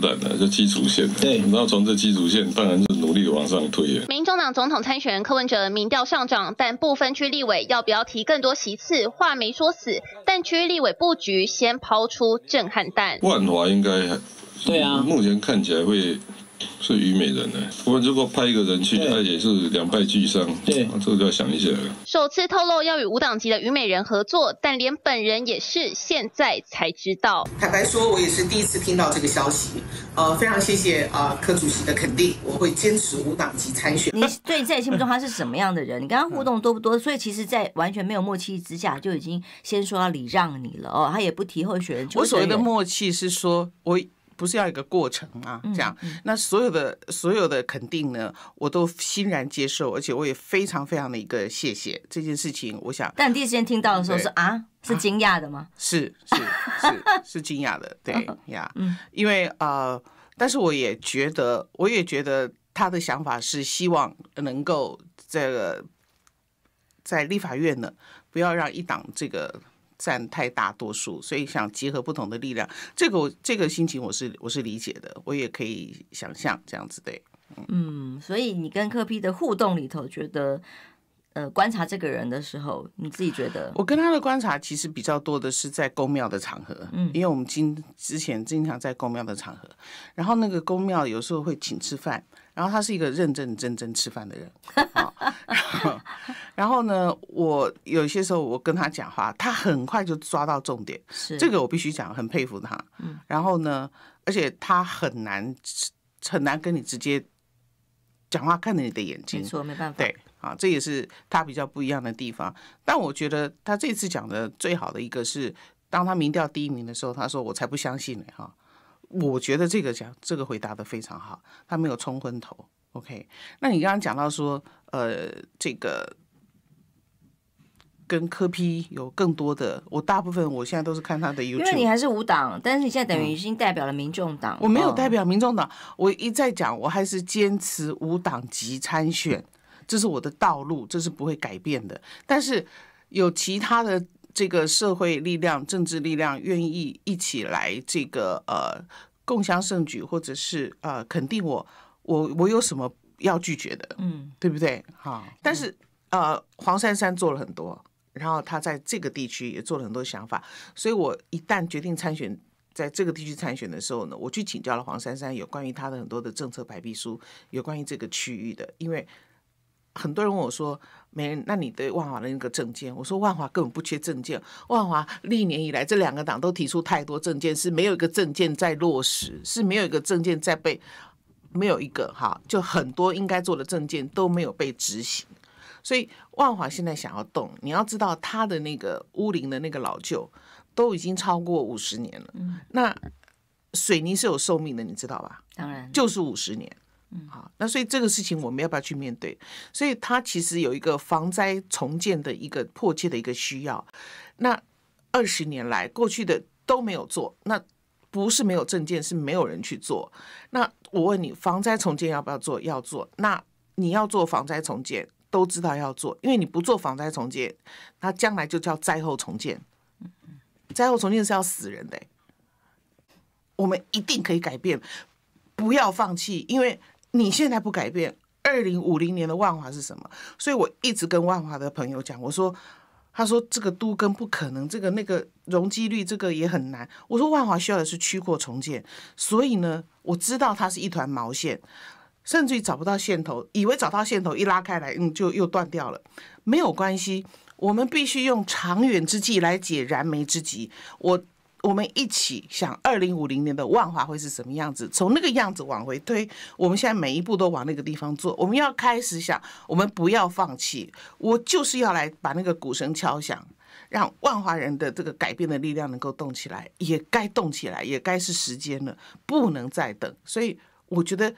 冷的，就基础线。对，然后从这基础线，当然是努力往上推民进党总统参选人柯文哲民调上涨，但部分区立委要不要提更多席次？话没说死，但区立委布局先抛出震撼弹。万华应该，对啊，目前看起来会。是虞美人呢？我们如果派一个人去，那也是两败俱伤。对，这个就要想一下了。首次透露要与无党籍的虞美人合作，但连本人也是现在才知道。坦白说，我也是第一次听到这个消息。呃，非常谢谢啊柯主席的肯定，我会坚持无党籍参选。你对在你心目中他是什么样的人？你跟他互动多不多？所以其实，在完全没有默契之下，就已经先说要礼让你了哦。他也不提候选人。我所谓的默契是说我。不是要一个过程啊，这样，那所有的所有的肯定呢，我都欣然接受，而且我也非常非常的一个谢谢这件事情。我想，但第一时间听到的时候是啊，是惊讶的吗？是是 是惊讶的，对呀，嗯，因为呃，但是我也觉得，我也觉得他的想法是希望能够这个在立法院呢，不要让一党这个。占太大多数，所以想结合不同的力量，这个我这个心情我是我是理解的，我也可以想象这样子对。嗯，所以你跟柯批的互动里头，觉得呃观察这个人的时候，你自己觉得？我跟他的观察其实比较多的是在公庙的场合，嗯，因为我们经之前经常在公庙的场合，然后那个公庙有时候会请吃饭，然后他是一个认认真真吃饭的人。然后呢，我有些时候我跟他讲话，他很快就抓到重点。是这个，我必须讲，很佩服他。嗯。然后呢，而且他很难很难跟你直接讲话，看着你的眼睛。没错，没办法。对啊，这也是他比较不一样的地方。但我觉得他这次讲的最好的一个是，当他民调第一名的时候，他说：“我才不相信呢！”哈，我觉得这个讲这个回答的非常好，他没有冲昏头。OK。那你刚刚讲到说，呃，这个。跟柯批有更多的，我大部分我现在都是看他的 YouTube。因为你还是五党，但是你现在等于已经代表了民众党。我没有代表民众党，我一再讲，我还是坚持五党籍参选，这是我的道路，这是不会改变的。但是有其他的这个社会力量、政治力量愿意一起来这个呃共享胜举，或者是呃肯定我，我我有什么要拒绝的？嗯，对不对？好，但是呃，黄珊珊做了很多。然后他在这个地区也做了很多想法，所以我一旦决定参选，在这个地区参选的时候呢，我去请教了黄珊珊，有关于他的很多的政策白皮书，有关于这个区域的。因为很多人问我说：“，没，那你对万华的那个政见？”我说：“万华根本不缺政见，万华历年以来这两个党都提出太多政见，是没有一个政见在落实，是没有一个政见在被，没有一个哈，就很多应该做的证件都没有被执行。”所以万华现在想要动，你要知道它的那个屋龄的那个老旧，都已经超过五十年了。嗯，那水泥是有寿命的，你知道吧？当然，就是五十年。嗯，好，那所以这个事情我们要不要去面对？所以它其实有一个防灾重建的一个迫切的一个需要。那二十年来过去的都没有做，那不是没有证件，是没有人去做。那我问你，防灾重建要不要做？要做。那你要做防灾重建。都知道要做，因为你不做防灾重建，那将来就叫灾后重建。灾后重建是要死人的，我们一定可以改变，不要放弃，因为你现在不改变，二零五零年的万华是什么？所以我一直跟万华的朋友讲，我说，他说这个都跟不可能，这个那个容积率，这个也很难。我说万华需要的是区扩重建，所以呢，我知道它是一团毛线。甚至于找不到线头，以为找到线头一拉开来，嗯，就又断掉了。没有关系，我们必须用长远之计来解燃眉之急。我我们一起想二零五零年的万华会是什么样子，从那个样子往回推，我们现在每一步都往那个地方做。我们要开始想，我们不要放弃，我就是要来把那个鼓声敲响，让万华人的这个改变的力量能够动起来，也该动起来，也该是时间了，不能再等。所以我觉得。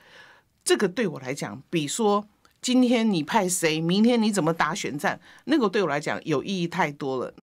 这个对我来讲，比说今天你派谁，明天你怎么打选战，那个对我来讲有意义太多了。